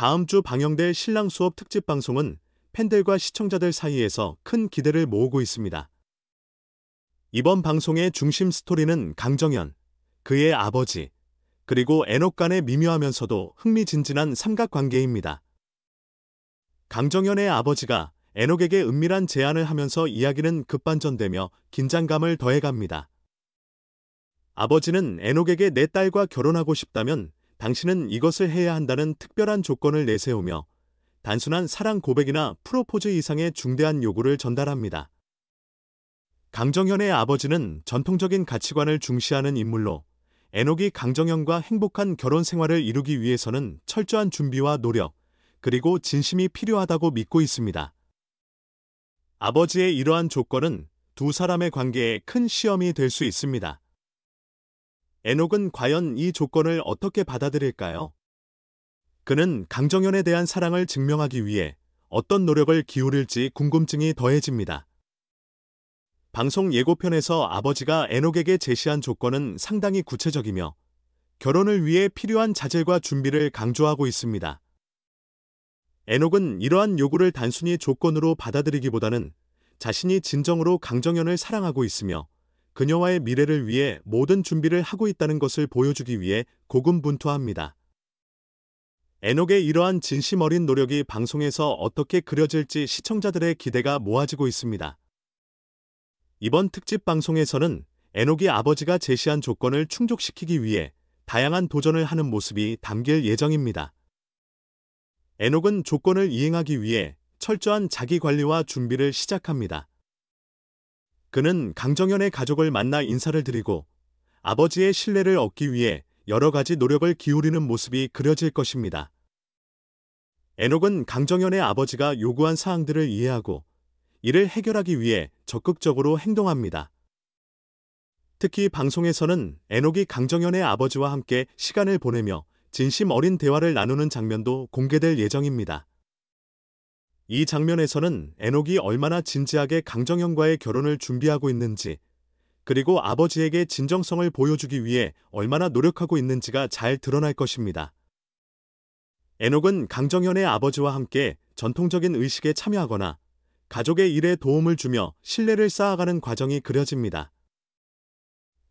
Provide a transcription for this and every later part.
다음 주 방영될 신랑 수업 특집 방송은 팬들과 시청자들 사이에서 큰 기대를 모으고 있습니다. 이번 방송의 중심 스토리는 강정현, 그의 아버지, 그리고 애녹 간의 미묘하면서도 흥미진진한 삼각관계입니다. 강정현의 아버지가 애녹에게 은밀한 제안을 하면서 이야기는 급반전되며 긴장감을 더해갑니다. 아버지는 애녹에게 내 딸과 결혼하고 싶다면 당신은 이것을 해야 한다는 특별한 조건을 내세우며 단순한 사랑 고백이나 프로포즈 이상의 중대한 요구를 전달합니다. 강정현의 아버지는 전통적인 가치관을 중시하는 인물로 에녹이 강정현과 행복한 결혼 생활을 이루기 위해서는 철저한 준비와 노력, 그리고 진심이 필요하다고 믿고 있습니다. 아버지의 이러한 조건은 두 사람의 관계에 큰 시험이 될 수 있습니다. 에녹은 과연 이 조건을 어떻게 받아들일까요? 그는 강정현에 대한 사랑을 증명하기 위해 어떤 노력을 기울일지 궁금증이 더해집니다. 방송 예고편에서 아버지가 에녹에게 제시한 조건은 상당히 구체적이며 결혼을 위해 필요한 자질과 준비를 강조하고 있습니다. 에녹은 이러한 요구를 단순히 조건으로 받아들이기보다는 자신이 진정으로 강정현을 사랑하고 있으며 그녀와의 미래를 위해 모든 준비를 하고 있다는 것을 보여주기 위해 고군분투합니다. 에녹의 이러한 진심 어린 노력이 방송에서 어떻게 그려질지 시청자들의 기대가 모아지고 있습니다. 이번 특집 방송에서는 에녹이 아버지가 제시한 조건을 충족시키기 위해 다양한 도전을 하는 모습이 담길 예정입니다. 에녹은 조건을 이행하기 위해 철저한 자기 관리와 준비를 시작합니다. 그는 강정현의 가족을 만나 인사를 드리고 아버지의 신뢰를 얻기 위해 여러 가지 노력을 기울이는 모습이 그려질 것입니다. 에녹은 강정현의 아버지가 요구한 사항들을 이해하고 이를 해결하기 위해 적극적으로 행동합니다. 특히 방송에서는 에녹이 강정현의 아버지와 함께 시간을 보내며 진심 어린 대화를 나누는 장면도 공개될 예정입니다. 이 장면에서는 에녹이 얼마나 진지하게 강정현과의 결혼을 준비하고 있는지, 그리고 아버지에게 진정성을 보여주기 위해 얼마나 노력하고 있는지가 잘 드러날 것입니다. 에녹은 강정현의 아버지와 함께 전통적인 의식에 참여하거나 가족의 일에 도움을 주며 신뢰를 쌓아가는 과정이 그려집니다.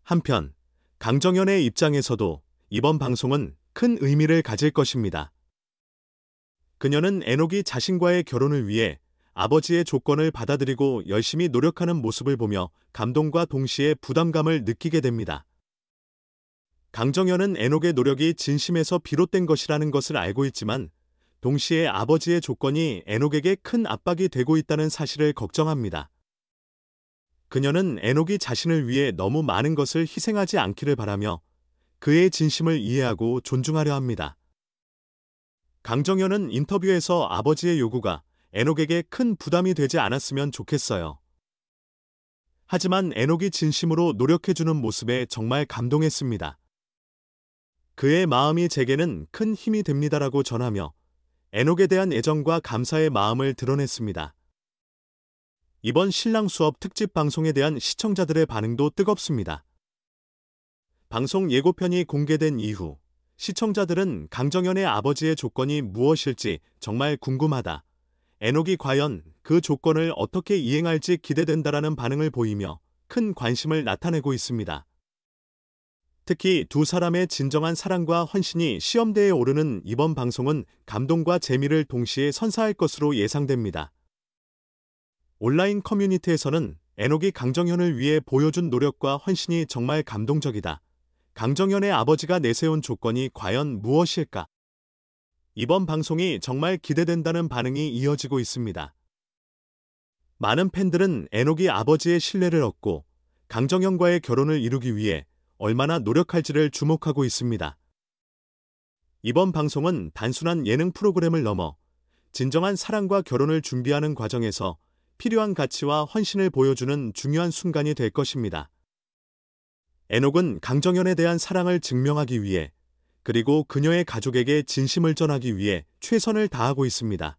한편 강정현의 입장에서도 이번 방송은 큰 의미를 가질 것입니다. 그녀는 에녹이 자신과의 결혼을 위해 아버지의 조건을 받아들이고 열심히 노력하는 모습을 보며 감동과 동시에 부담감을 느끼게 됩니다. 강정현은 에녹의 노력이 진심에서 비롯된 것이라는 것을 알고 있지만 동시에 아버지의 조건이 에녹에게 큰 압박이 되고 있다는 사실을 걱정합니다. 그녀는 에녹이 자신을 위해 너무 많은 것을 희생하지 않기를 바라며 그의 진심을 이해하고 존중하려 합니다. 강정현은 인터뷰에서 아버지의 요구가 에녹에게 큰 부담이 되지 않았으면 좋겠어요. 하지만 에녹이 진심으로 노력해주는 모습에 정말 감동했습니다. 그의 마음이 제게는 큰 힘이 됩니다라고 전하며 에녹에 대한 애정과 감사의 마음을 드러냈습니다. 이번 신랑 수업 특집 방송에 대한 시청자들의 반응도 뜨겁습니다. 방송 예고편이 공개된 이후 시청자들은 강정현의 아버지의 조건이 무엇일지 정말 궁금하다. 에녹이 과연 그 조건을 어떻게 이행할지 기대된다라는 반응을 보이며 큰 관심을 나타내고 있습니다. 특히 두 사람의 진정한 사랑과 헌신이 시험대에 오르는 이번 방송은 감동과 재미를 동시에 선사할 것으로 예상됩니다. 온라인 커뮤니티에서는 에녹이 강정현을 위해 보여준 노력과 헌신이 정말 감동적이다. 강정현의 아버지가 내세운 조건이 과연 무엇일까? 이번 방송이 정말 기대된다는 반응이 이어지고 있습니다. 많은 팬들은 에녹이 아버지의 신뢰를 얻고 강정현과의 결혼을 이루기 위해 얼마나 노력할지를 주목하고 있습니다. 이번 방송은 단순한 예능 프로그램을 넘어 진정한 사랑과 결혼을 준비하는 과정에서 필요한 가치와 헌신을 보여주는 중요한 순간이 될 것입니다. 에녹은 강정현에 대한 사랑을 증명하기 위해 그리고 그녀의 가족에게 진심을 전하기 위해 최선을 다하고 있습니다.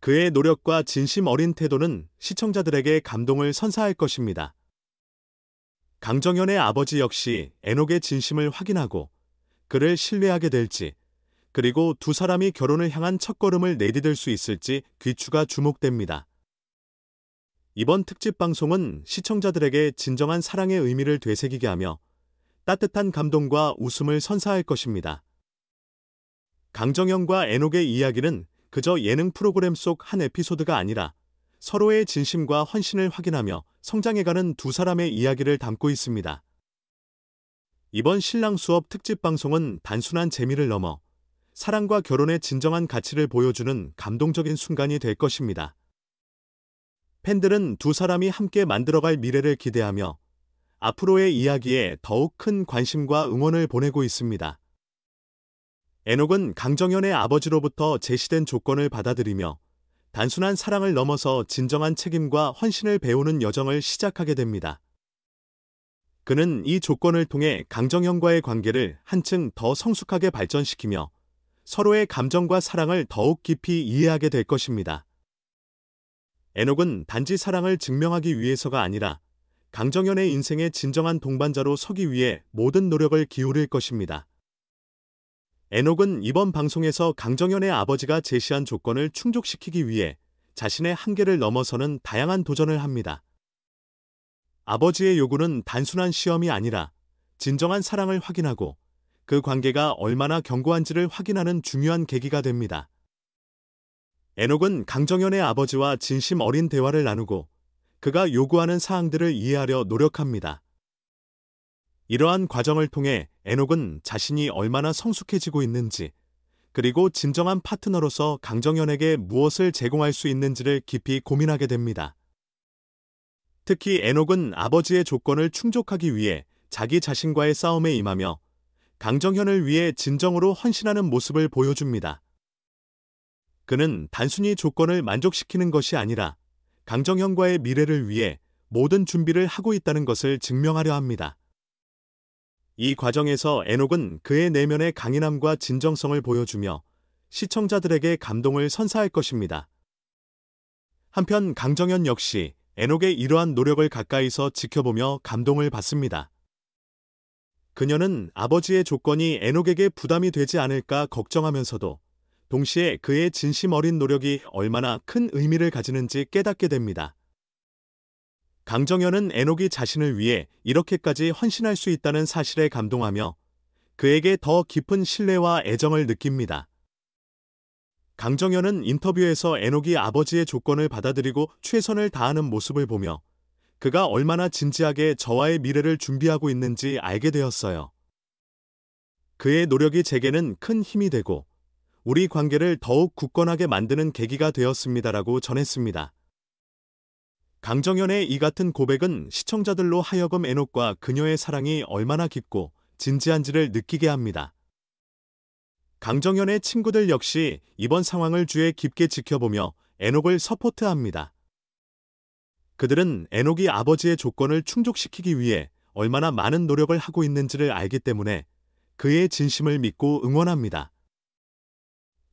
그의 노력과 진심 어린 태도는 시청자들에게 감동을 선사할 것입니다. 강정현의 아버지 역시 에녹의 진심을 확인하고 그를 신뢰하게 될지 그리고 두 사람이 결혼을 향한 첫걸음을 내디딜 수 있을지 귀추가 주목됩니다. 이번 특집 방송은 시청자들에게 진정한 사랑의 의미를 되새기게 하며 따뜻한 감동과 웃음을 선사할 것입니다. 강정현과 애녹의 이야기는 그저 예능 프로그램 속 한 에피소드가 아니라 서로의 진심과 헌신을 확인하며 성장해가는 두 사람의 이야기를 담고 있습니다. 이번 신랑 수업 특집 방송은 단순한 재미를 넘어 사랑과 결혼의 진정한 가치를 보여주는 감동적인 순간이 될 것입니다. 팬들은 두 사람이 함께 만들어갈 미래를 기대하며 앞으로의 이야기에 더욱 큰 관심과 응원을 보내고 있습니다. 에녹은 강정현의 아버지로부터 제시된 조건을 받아들이며 단순한 사랑을 넘어서 진정한 책임과 헌신을 배우는 여정을 시작하게 됩니다. 그는 이 조건을 통해 강정현과의 관계를 한층 더 성숙하게 발전시키며 서로의 감정과 사랑을 더욱 깊이 이해하게 될 것입니다. 에녹은 단지 사랑을 증명하기 위해서가 아니라 강정현의 인생의 진정한 동반자로 서기 위해 모든 노력을 기울일 것입니다. 에녹은 이번 방송에서 강정현의 아버지가 제시한 조건을 충족시키기 위해 자신의 한계를 넘어서는 다양한 도전을 합니다. 아버지의 요구는 단순한 시험이 아니라 진정한 사랑을 확인하고 그 관계가 얼마나 견고한지를 확인하는 중요한 계기가 됩니다. 에녹은 강정현의 아버지와 진심 어린 대화를 나누고 그가 요구하는 사항들을 이해하려 노력합니다. 이러한 과정을 통해 에녹은 자신이 얼마나 성숙해지고 있는지 그리고 진정한 파트너로서 강정현에게 무엇을 제공할 수 있는지를 깊이 고민하게 됩니다. 특히 에녹은 아버지의 조건을 충족하기 위해 자기 자신과의 싸움에 임하며 강정현을 위해 진정으로 헌신하는 모습을 보여줍니다. 그는 단순히 조건을 만족시키는 것이 아니라 강정현과의 미래를 위해 모든 준비를 하고 있다는 것을 증명하려 합니다. 이 과정에서 에녹은 그의 내면의 강인함과 진정성을 보여주며 시청자들에게 감동을 선사할 것입니다. 한편 강정현 역시 에녹의 이러한 노력을 가까이서 지켜보며 감동을 받습니다. 그녀는 아버지의 조건이 에녹에게 부담이 되지 않을까 걱정하면서도 동시에 그의 진심 어린 노력이 얼마나 큰 의미를 가지는지 깨닫게 됩니다. 강정현은 에녹이 자신을 위해 이렇게까지 헌신할 수 있다는 사실에 감동하며 그에게 더 깊은 신뢰와 애정을 느낍니다. 강정현은 인터뷰에서 에녹이 아버지의 조건을 받아들이고 최선을 다하는 모습을 보며 그가 얼마나 진지하게 저와의 미래를 준비하고 있는지 알게 되었어요. 그의 노력이 제게는 큰 힘이 되고 우리 관계를 더욱 굳건하게 만드는 계기가 되었습니다라고 전했습니다. 강정현의 이 같은 고백은 시청자들로 하여금 애녹과 그녀의 사랑이 얼마나 깊고 진지한지를 느끼게 합니다. 강정현의 친구들 역시 이번 상황을 주의 깊게 지켜보며 애녹을 서포트합니다. 그들은 애녹이 아버지의 조건을 충족시키기 위해 얼마나 많은 노력을 하고 있는지를 알기 때문에 그의 진심을 믿고 응원합니다.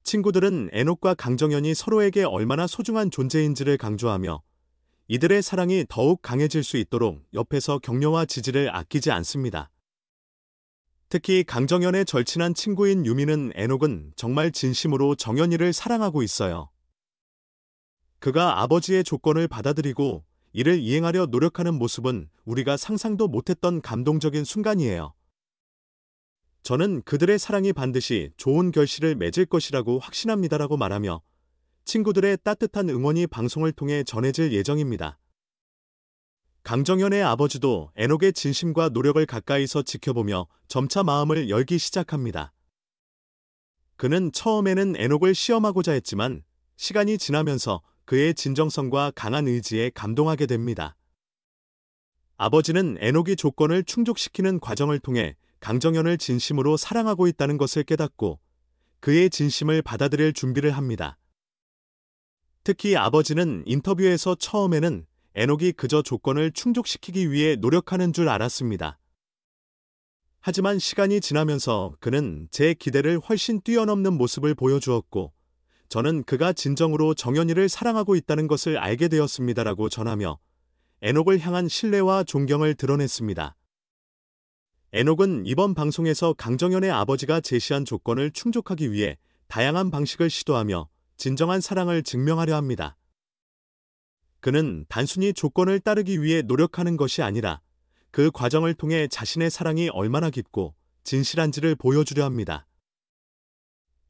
친구들은 에녹과 강정현이 서로에게 얼마나 소중한 존재인지를 강조하며 이들의 사랑이 더욱 강해질 수 있도록 옆에서 격려와 지지를 아끼지 않습니다. 특히 강정현의 절친한 친구인 유미는 에녹은 정말 진심으로 정현이를 사랑하고 있어요. 그가 아버지의 조건을 받아들이고 이를 이행하려 노력하는 모습은 우리가 상상도 못했던 감동적인 순간이에요. 저는 그들의 사랑이 반드시 좋은 결실을 맺을 것이라고 확신합니다라고 말하며 친구들의 따뜻한 응원이 방송을 통해 전해질 예정입니다. 강정현의 아버지도 에녹의 진심과 노력을 가까이서 지켜보며 점차 마음을 열기 시작합니다. 그는 처음에는 에녹을 시험하고자 했지만 시간이 지나면서 그의 진정성과 강한 의지에 감동하게 됩니다. 아버지는 에녹이 조건을 충족시키는 과정을 통해 강정현을 진심으로 사랑하고 있다는 것을 깨닫고 그의 진심을 받아들일 준비를 합니다. 특히 아버지는 인터뷰에서 처음에는 에녹이 그저 조건을 충족시키기 위해 노력하는 줄 알았습니다. 하지만 시간이 지나면서 그는 제 기대를 훨씬 뛰어넘는 모습을 보여주었고 저는 그가 진정으로 정연이를 사랑하고 있다는 것을 알게 되었습니다라고 전하며 에녹을 향한 신뢰와 존경을 드러냈습니다. 에녹은 이번 방송에서 강정현의 아버지가 제시한 조건을 충족하기 위해 다양한 방식을 시도하며 진정한 사랑을 증명하려 합니다. 그는 단순히 조건을 따르기 위해 노력하는 것이 아니라 그 과정을 통해 자신의 사랑이 얼마나 깊고 진실한지를 보여주려 합니다.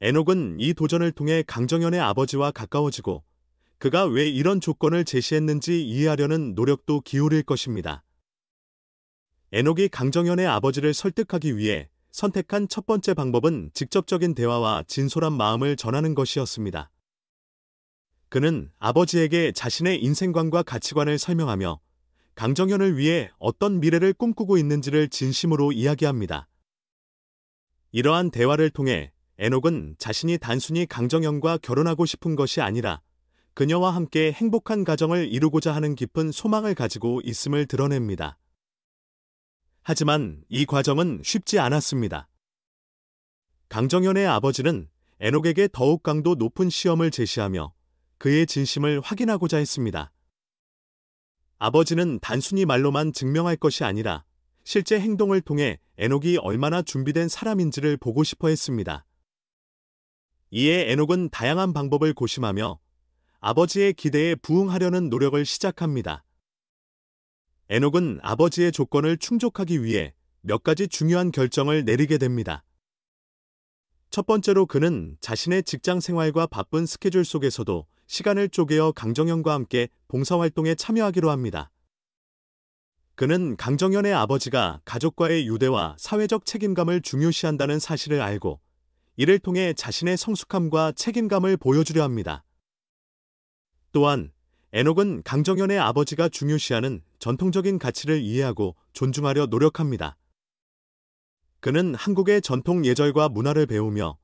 에녹은 이 도전을 통해 강정현의 아버지와 가까워지고 그가 왜 이런 조건을 제시했는지 이해하려는 노력도 기울일 것입니다. 에녹이 강정현의 아버지를 설득하기 위해 선택한 첫 번째 방법은 직접적인 대화와 진솔한 마음을 전하는 것이었습니다. 그는 아버지에게 자신의 인생관과 가치관을 설명하며 강정현을 위해 어떤 미래를 꿈꾸고 있는지를 진심으로 이야기합니다. 이러한 대화를 통해 에녹은 자신이 단순히 강정현과 결혼하고 싶은 것이 아니라 그녀와 함께 행복한 가정을 이루고자 하는 깊은 소망을 가지고 있음을 드러냅니다. 하지만 이 과정은 쉽지 않았습니다. 강정현의 아버지는 에녹에게 더욱 강도 높은 시험을 제시하며 그의 진심을 확인하고자 했습니다. 아버지는 단순히 말로만 증명할 것이 아니라 실제 행동을 통해 에녹이 얼마나 준비된 사람인지를 보고 싶어 했습니다. 이에 에녹은 다양한 방법을 고심하며 아버지의 기대에 부응하려는 노력을 시작합니다. 에녹은 아버지의 조건을 충족하기 위해 몇 가지 중요한 결정을 내리게 됩니다. 첫 번째로 그는 자신의 직장 생활과 바쁜 스케줄 속에서도 시간을 쪼개어 강정현과 함께 봉사활동에 참여하기로 합니다. 그는 강정현의 아버지가 가족과의 유대와 사회적 책임감을 중요시한다는 사실을 알고 이를 통해 자신의 성숙함과 책임감을 보여주려 합니다. 또한 에녹은 강정현의 아버지가 중요시하는 전통적인 가치를 이해하고 존중하려 노력합니다. 그는 한국의 전통 예절과 문화를 배우며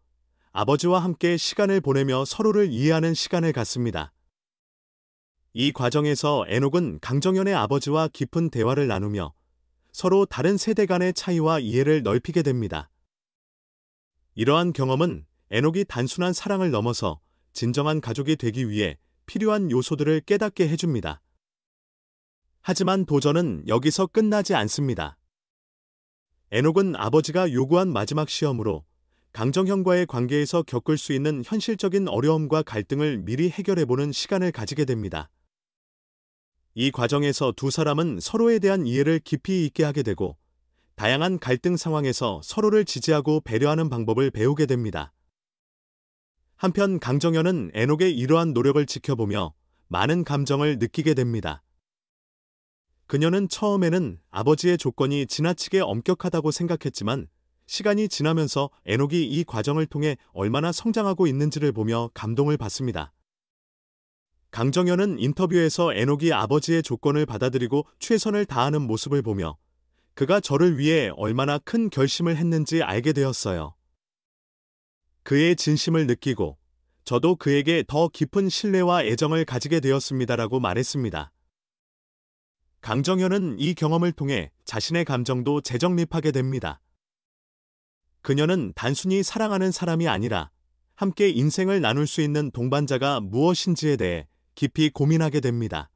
아버지와 함께 시간을 보내며 서로를 이해하는 시간을 갖습니다. 이 과정에서 에녹은 강정현의 아버지와 깊은 대화를 나누며 서로 다른 세대 간의 차이와 이해를 넓히게 됩니다. 이러한 경험은 에녹이 단순한 사랑을 넘어서 진정한 가족이 되기 위해 필요한 요소들을 깨닫게 해줍니다. 하지만 도전은 여기서 끝나지 않습니다. 에녹은 아버지가 요구한 마지막 시험으로 강정형과의 관계에서 겪을 수 있는 현실적인 어려움과 갈등을 미리 해결해보는 시간을 가지게 됩니다. 이 과정에서 두 사람은 서로에 대한 이해를 깊이 있게 하게 되고 다양한 갈등 상황에서 서로를 지지하고 배려하는 방법을 배우게 됩니다. 한편 강정현은 에녹의 이러한 노력을 지켜보며 많은 감정을 느끼게 됩니다. 그녀는 처음에는 아버지의 조건이 지나치게 엄격하다고 생각했지만 시간이 지나면서 에녹이 이 과정을 통해 얼마나 성장하고 있는지를 보며 감동을 받습니다. 강정현은 인터뷰에서 에녹이 아버지의 조건을 받아들이고 최선을 다하는 모습을 보며 그가 저를 위해 얼마나 큰 결심을 했는지 알게 되었어요. 그의 진심을 느끼고 저도 그에게 더 깊은 신뢰와 애정을 가지게 되었습니다라고 말했습니다. 강정현은 이 경험을 통해 자신의 감정도 재정립하게 됩니다. 그녀는 단순히 사랑하는 사람이 아니라 함께 인생을 나눌 수 있는 동반자가 무엇인지에 대해 깊이 고민하게 됩니다.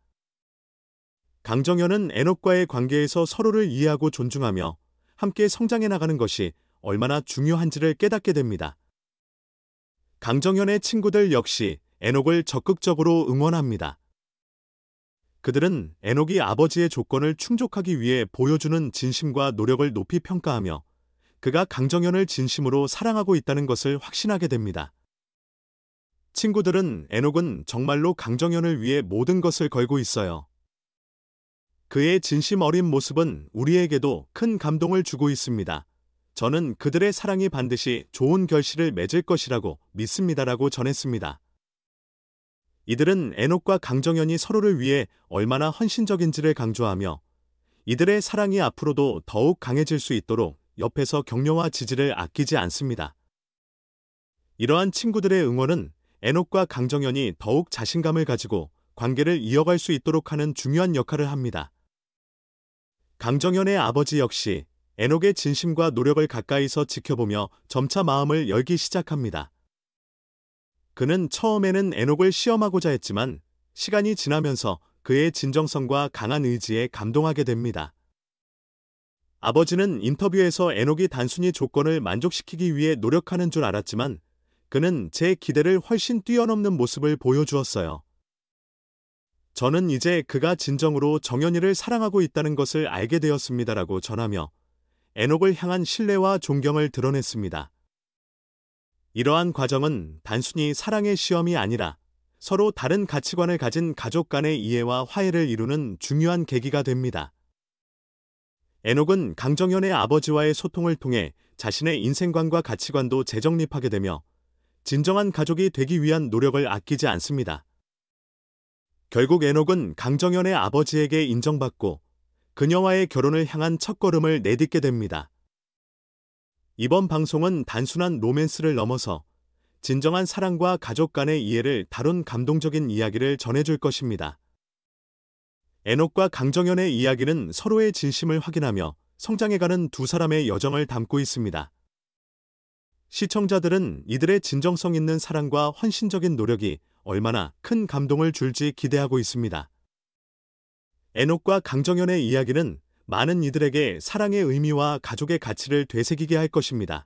강정현은 에녹과의 관계에서 서로를 이해하고 존중하며 함께 성장해 나가는 것이 얼마나 중요한지를 깨닫게 됩니다. 강정현의 친구들 역시 에녹을 적극적으로 응원합니다. 그들은 에녹이 아버지의 조건을 충족하기 위해 보여주는 진심과 노력을 높이 평가하며 그가 강정현을 진심으로 사랑하고 있다는 것을 확신하게 됩니다. 친구들은 에녹은 정말로 강정현을 위해 모든 것을 걸고 있어요. 그의 진심 어린 모습은 우리에게도 큰 감동을 주고 있습니다. 저는 그들의 사랑이 반드시 좋은 결실을 맺을 것이라고 믿습니다라고 전했습니다. 이들은 에녹과 강정현이 서로를 위해 얼마나 헌신적인지를 강조하며 이들의 사랑이 앞으로도 더욱 강해질 수 있도록 옆에서 격려와 지지를 아끼지 않습니다. 이러한 친구들의 응원은 에녹과 강정현이 더욱 자신감을 가지고 관계를 이어갈 수 있도록 하는 중요한 역할을 합니다. 강정현의 아버지 역시 에녹의 진심과 노력을 가까이서 지켜보며 점차 마음을 열기 시작합니다. 그는 처음에는 에녹을 시험하고자 했지만 시간이 지나면서 그의 진정성과 강한 의지에 감동하게 됩니다. 아버지는 인터뷰에서 에녹이 단순히 조건을 만족시키기 위해 노력하는 줄 알았지만 그는 제 기대를 훨씬 뛰어넘는 모습을 보여주었어요. 저는 이제 그가 진정으로 정연이를 사랑하고 있다는 것을 알게 되었습니다라고 전하며 에녹을 향한 신뢰와 존경을 드러냈습니다. 이러한 과정은 단순히 사랑의 시험이 아니라 서로 다른 가치관을 가진 가족 간의 이해와 화해를 이루는 중요한 계기가 됩니다. 에녹은 강정현의 아버지와의 소통을 통해 자신의 인생관과 가치관도 재정립하게 되며 진정한 가족이 되기 위한 노력을 아끼지 않습니다. 결국 에녹은 강정현의 아버지에게 인정받고 그녀와의 결혼을 향한 첫걸음을 내딛게 됩니다. 이번 방송은 단순한 로맨스를 넘어서 진정한 사랑과 가족 간의 이해를 다룬 감동적인 이야기를 전해줄 것입니다. 에녹과 강정현의 이야기는 서로의 진심을 확인하며 성장해가는 두 사람의 여정을 담고 있습니다. 시청자들은 이들의 진정성 있는 사랑과 헌신적인 노력이 얼마나 큰 감동을 줄지 기대하고 있습니다. 에녹과 강정현의 이야기는 많은 이들에게 사랑의 의미와 가족의 가치를 되새기게 할 것입니다.